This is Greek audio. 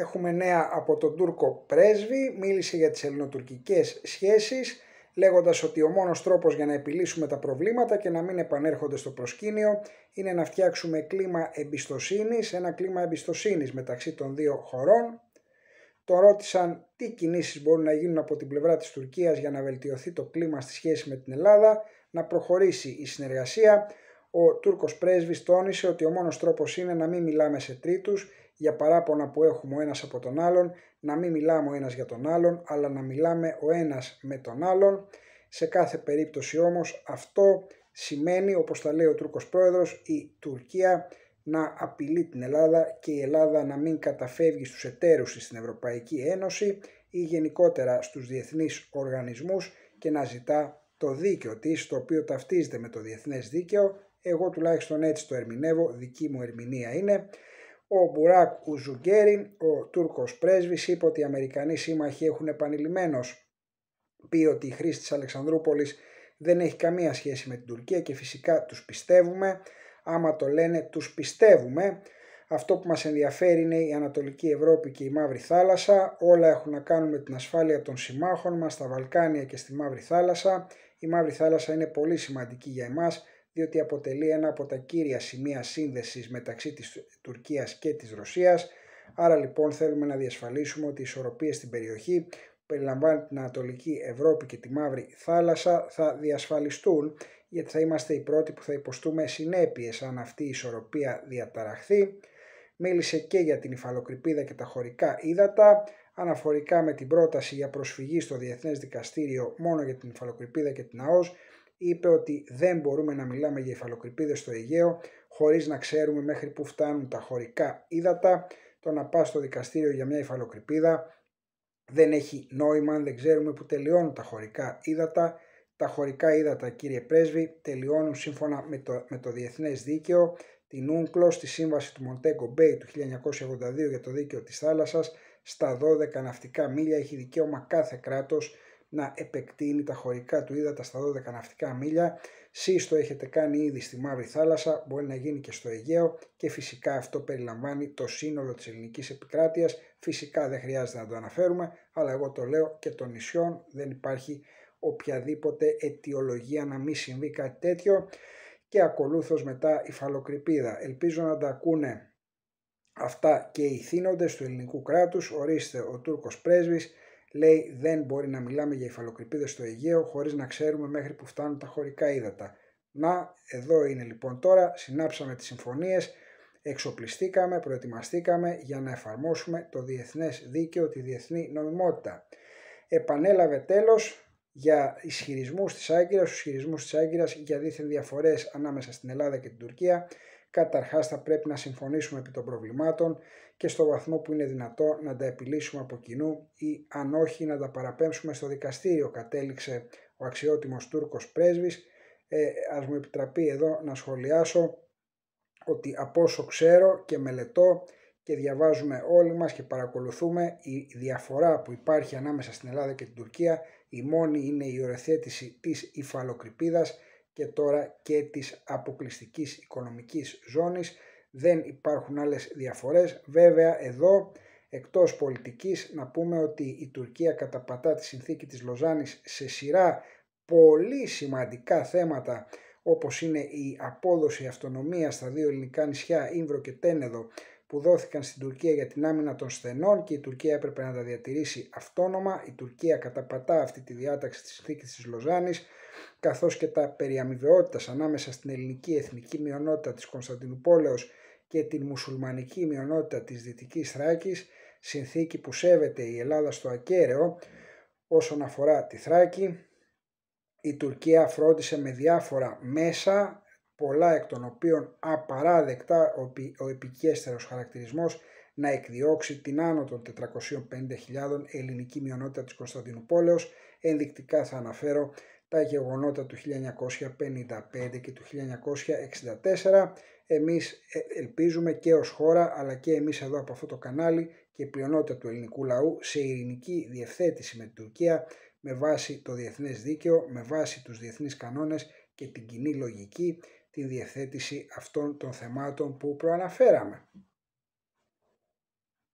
Έχουμε νέα από τον Τούρκο πρέσβη, μίλησε για τις ελληνοτουρκικές σχέσεις, λέγοντας ότι ο μόνος τρόπος για να επιλύσουμε τα προβλήματα και να μην επανέρχονται στο προσκήνιο είναι να φτιάξουμε κλίμα εμπιστοσύνης, ένα κλίμα εμπιστοσύνης μεταξύ των δύο χωρών. Το ρώτησαν τι κινήσεις μπορούν να γίνουν από την πλευρά της Τουρκίας για να βελτιωθεί το κλίμα στη σχέση με την Ελλάδα, να προχωρήσει η συνεργασία. Ο Τούρκος πρέσβης τόνισε ότι ο μόνος τρόπος είναι να μην μιλάμε σε τρίτους, για παράπονα που έχουμε ο ένας από τον άλλον, να μην μιλάμε ο ένας για τον άλλον, αλλά να μιλάμε ο ένας με τον άλλον. Σε κάθε περίπτωση όμως αυτό σημαίνει, όπως τα λέει ο Τούρκος πρόεδρος, η Τουρκία να απειλεί την Ελλάδα και η Ελλάδα να μην καταφεύγει στους εταίρους στην Ευρωπαϊκή Ένωση ή γενικότερα στους διεθνείς οργανισμούς και να ζητά το δίκαιο της, το οποίο ταυτίζεται με το διεθνές δίκαιο, εγώ τουλάχιστον έτσι το ερμηνεύω, δική μου ερμηνεία είναι, ο Μπουράκ Ουζουγκέρι, ο Τούρκος πρέσβης, είπε ότι οι Αμερικανοί σύμμαχοι έχουν επανειλημμένως πει ότι η χρήση της Αλεξανδρούπολης δεν έχει καμία σχέση με την Τουρκία και φυσικά τους πιστεύουμε. Άμα το λένε τους πιστεύουμε. Αυτό που μας ενδιαφέρει είναι η Ανατολική Ευρώπη και η Μαύρη Θάλασσα. Όλα έχουν να κάνουν με την ασφάλεια των συμμάχων μας στα Βαλκάνια και στη Μαύρη Θάλασσα η Μαύρη Θάλασσα είναι πολύ σημαντική για εμάς διότι αποτελεί ένα από τα κύρια σημεία σύνδεσης μεταξύ της Τουρκίας και της Ρωσίας. Άρα λοιπόν θέλουμε να διασφαλίσουμε ότι οι ισορροπίες στην περιοχή που περιλαμβάνει την Ανατολική Ευρώπη και τη Μαύρη Θάλασσα θα διασφαλιστούν γιατί θα είμαστε οι πρώτοι που θα υποστούμε συνέπειες αν αυτή η ισορροπία διαταραχθεί. Μίλησε και για την υφαλοκρηπίδα και τα χωρικά ύδατα αναφορικά με την πρόταση για προσφυγή στο Διεθνές Δικαστήριο μόνο για την υφαλοκρηπίδα και την ΑΟΣ, είπε ότι δεν μπορούμε να μιλάμε για υφαλοκρηπίδες στο Αιγαίο χωρίς να ξέρουμε μέχρι που φτάνουν τα χωρικά ύδατα. Το να πας στο δικαστήριο για μια υφαλοκρηπίδα δεν έχει νόημα αν δεν ξέρουμε που τελειώνουν τα χωρικά ύδατα. Τα χωρικά ύδατα, κύριε Πρέσβη, τελειώνουν σύμφωνα με το, με το Διεθνές Δίκαιο, την UNCLOS, τη Σύμβαση του Μοντέγκο Μπέι του 1982 για το Δίκαιο της Θάλασσας, στα 12 ναυτικά μίλια έχει δικαίωμα κάθε κράτος να επεκτείνει τα χωρικά του ύδατα στα 12 ναυτικά μίλια. σύστο το έχετε κάνει ήδη στη Μαύρη Θάλασσα, μπορεί να γίνει και στο Αιγαίο και φυσικά αυτό περιλαμβάνει το σύνολο της ελληνικής επικράτειας. Φυσικά δεν χρειάζεται να το αναφέρουμε, αλλά εγώ το λέω και των νησιών δεν υπάρχει οποιαδήποτε αιτιολογία να μην συμβεί κάτι τέτοιο και ακολούθως μετά η φαλοκρηπίδα. Ελπίζω να τα ακούνε Αυτά και οι θύνοντες του ελληνικού κράτους, ορίστε ο Τούρκος πρέσβης, λέει δεν μπορεί να μιλάμε για υφαλοκρηπίδες στο Αιγαίο χωρίς να ξέρουμε μέχρι που φτάνουν τα χωρικά ύδατα. Να, εδώ είναι λοιπόν τώρα, συνάψαμε τις συμφωνίες, εξοπλιστήκαμε, προετοιμαστήκαμε για να εφαρμόσουμε το διεθνές δίκαιο, τη διεθνή νομιμότητα. Επανέλαβε τέλος για ισχυρισμούς της Άγκυρας, τους ισχυρισμούς της για δίθεν διαφορές ανάμεσα στην Ελλάδα και την Τουρκία, Καταρχάς θα πρέπει να συμφωνήσουμε επί των προβλημάτων και στο βαθμό που είναι δυνατό να τα επιλύσουμε από κοινού ή αν όχι να τα παραπέμψουμε στο δικαστήριο κατέληξε ο αξιότιμος Τούρκος πρέσβης. Ε, ας μου επιτραπεί εδώ να σχολιάσω ότι από όσο ξέρω και μελετώ και διαβάζουμε όλοι μας και παρακολουθούμε η διαφορά που υπάρχει ανάμεσα στην Ελλάδα και την Τουρκία η μόνη είναι η οριοθέτηση της υφαλοκρηπίδας και τώρα και της αποκλειστικής οικονομικής ζώνης. Δεν υπάρχουν άλλες διαφορές. Βέβαια εδώ εκτός πολιτικής να πούμε ότι η Τουρκία καταπατά τη συνθήκη της Λοζάνης σε σειρά πολύ σημαντικά θέματα όπως είναι η απόδοση αυτονομίας στα δύο ελληνικά νησιά Ήμβρο και Τένεδο που δόθηκαν στην Τουρκία για την άμυνα των στενών και η Τουρκία έπρεπε να τα διατηρήσει αυτόνομα. Η Τουρκία καταπατά αυτή τη διάταξη της συνθήκης της Λοζάνης καθώς και τα περί ανάμεσα στην ελληνική εθνική μειονότητα της Κωνσταντινούπολεως και την μουσουλμανική μειονότητα της Δυτικής Θράκης, συνθήκη που σέβεται η Ελλάδα στο ακέραιο όσον αφορά τη Θράκη. Η Τουρκία φρόντισε με διάφορα μέσα πολλά εκ των οποίων απαράδεκτα ο επικέστερος χαρακτηρισμός να εκδιώξει την άνω των 450.000 ελληνική μειονότητα της Κωνσταντινούπολεως. Ενδεικτικά θα αναφέρω τα γεγονότα του 1955 και του 1964. Εμείς ε, ελπίζουμε και ως χώρα αλλά και εμείς εδώ από αυτό το κανάλι και η πλειονότητα του ελληνικού λαού σε ειρηνική διευθέτηση με την Τουρκία με βάση το διεθνές δίκαιο, με βάση τους διεθνείς κανόνες και την κοινή λογική τη διευθέτηση αυτών των θεμάτων που προαναφέραμε.